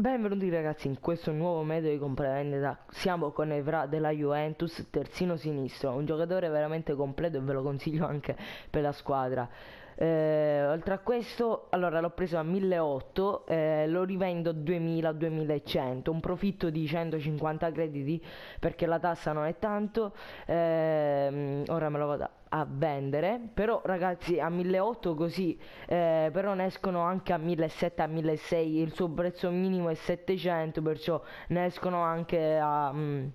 Benvenuti ragazzi in questo nuovo metodo di compravendita Siamo con Evra della Juventus, terzino sinistro Un giocatore veramente completo e ve lo consiglio anche per la squadra eh, oltre a questo, allora l'ho preso a 1.800, eh, lo rivendo a 2.000-2.100, un profitto di 150 crediti perché la tassa non è tanto, eh, ora me lo vado a vendere, però ragazzi a 1.800 così, eh, però ne escono anche a 1.700, a 1.600, il suo prezzo minimo è 700, perciò ne escono anche a... Mh, mm,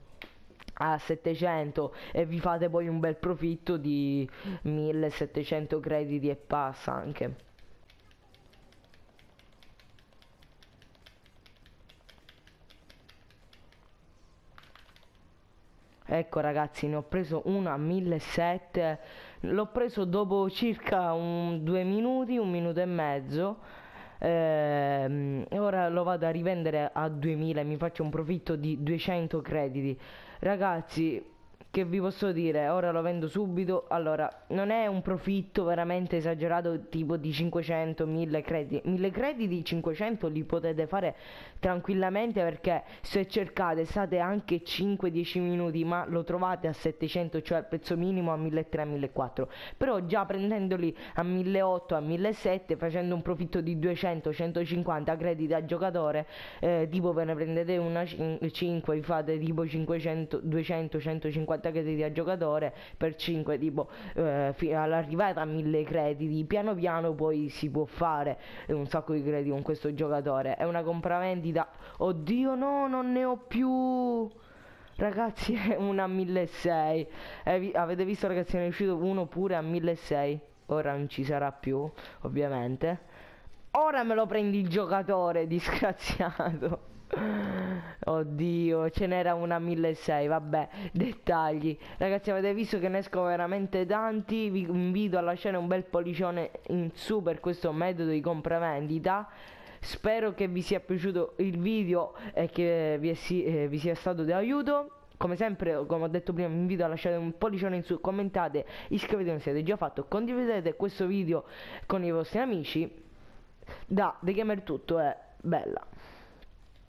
a 700 e vi fate poi un bel profitto di 1700 crediti e passa anche ecco ragazzi ne ho preso una a 1700 l'ho preso dopo circa un, due minuti un minuto e mezzo ehm, ora lo vado a rivendere a 2000 e mi faccio un profitto di 200 crediti ragazzi che vi posso dire ora lo vendo subito allora non è un profitto veramente esagerato tipo di 500 1000 crediti 1000 crediti 500 li potete fare tranquillamente perché se cercate state anche 5-10 minuti ma lo trovate a 700 cioè al prezzo minimo a 1300 1400 però già prendendoli a 1800 a 1700 facendo un profitto di 200 150 crediti a giocatore eh, tipo ve ne prendete una 5 vi fate tipo 500 200 150 volta che ti giocatore per 5 tipo eh, all'arrivata a 1000 crediti piano piano poi si può fare un sacco di crediti con questo giocatore è una compravendita oddio no non ne ho più ragazzi è una 1600 vi avete visto ragazzi ne è uscito uno pure a 1600 ora non ci sarà più ovviamente ora me lo prendi il giocatore disgraziato Oddio, ce n'era una 1600, vabbè, dettagli. Ragazzi, avete visto che ne escono veramente tanti, vi invito a lasciare un bel pollicione in su per questo metodo di compravendita. Spero che vi sia piaciuto il video e che vi, si, eh, vi sia stato di aiuto. Come sempre, come ho detto prima, vi invito a lasciare un pollicione in su, commentate, iscrivetevi se avete già fatto, condividete questo video con i vostri amici. Da The Gamer tutto è bella.